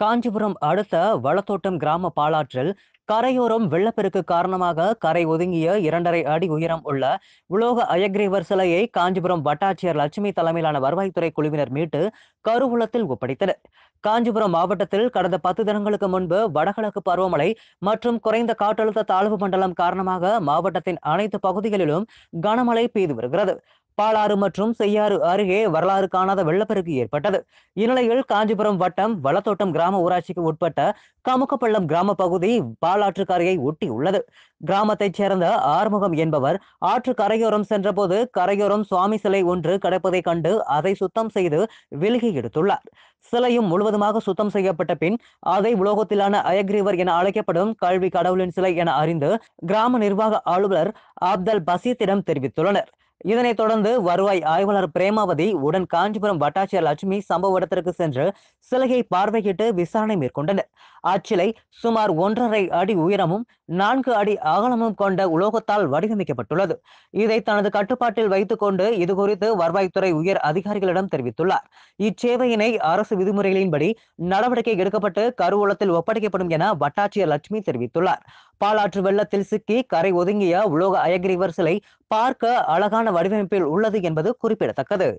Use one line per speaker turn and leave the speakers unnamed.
காஞ்சிபுரம் அடுத்த வளத்தோட்டம் கிராம பாலாற்றில் கரையோரம் வெள்ளப்பெருக்கு காரணமாக கரை ஒதுங்கிய இரண்டரை அடி உயரம் உள்ள உலோக அயக்ரீவர் சிலையை காஞ்சிபுரம் வட்டாட்சியர் லட்சுமி தலைமையிலான வருவாய்த்துறை குழுவினர் மீட்டு கருவூலத்தில் ஒப்படைத்தனர் காஞ்சிபுரம் மாவட்டத்தில் கடந்த பத்து தினங்களுக்கு முன்பு வடகிழக்கு பருவமழை மற்றும் குறைந்த காற்றழுத்த தாழ்வு மண்டலம் காரணமாக மாவட்டத்தின் அனைத்து பகுதிகளிலும் கனமழை பெய்து வருகிறது பாலாறு மற்றும் செய்யாறு அருகே வரலாறு காணாத வெள்ளப்பெருக்கு ஏற்பட்டது இந்நிலையில் காஞ்சிபுரம் வட்டம் வளத்தோட்டம் கிராம ஊராட்சிக்கு உட்பட்ட கமுக்கப்பள்ளம் கிராம பகுதி பாலாற்றுக்கரையை ஒட்டி உள்ளது கிராமத்தைச் சேர்ந்த ஆறுமுகம் என்பவர் ஆற்று கரையோரம் சென்றபோது கரையோரம் சுவாமி சிலை ஒன்று கிடைப்பதைக் கண்டு அதை சுத்தம் செய்து விலகி எடுத்துள்ளார் சிலையும் முழுவதுமாக சுத்தம் செய்யப்பட்ட பின் அதை உலோகத்திலான அயக்ரீவர் என அழைக்கப்படும் கல்வி கடவுளின் சிலை என அறிந்து கிராம நிர்வாக அலுவலர் அப்தல் பசீத்திடம் தெரிவித்துள்ளனர் இதனைத் தொடர்ந்து வருவாய் ஆய்வாளர் பிரேமாவதி உடன் காஞ்சிபுரம் வட்டாட்சியர் லட்சுமி சம்பவ இடத்திற்கு சென்று சிலையை பார்வையிட்டு விசாரணை மேற்கொண்டனர் அச்சிலை சுமார் ஒன்றரை அடி உயரமும் நான்கு அடி அகலமும் கொண்ட உலோகத்தால் வடிவமைக்கப்பட்டுள்ளது இதை தனது கட்டுப்பாட்டில் வைத்துக் கொண்டு இதுகுறித்து வருவாய்த்துறை உயர் அதிகாரிகளிடம் தெரிவித்துள்ளார் இச்சேவையினை அரசு விதிமுறைகளின்படி நடவடிக்கை எடுக்கப்பட்டு கருவூலத்தில் ஒப்படைக்கப்படும் என வட்டாட்சியர் லட்சுமி தெரிவித்துள்ளார் பாலாற்று வெள்ளத்தில் சிக்கி கரை ஒதுங்கிய உலோக அயகிரிவர் சிலை பார்க்க அழகான வடிவமைப்பில் உள்ளது என்பது குறிப்பிடத்தக்கது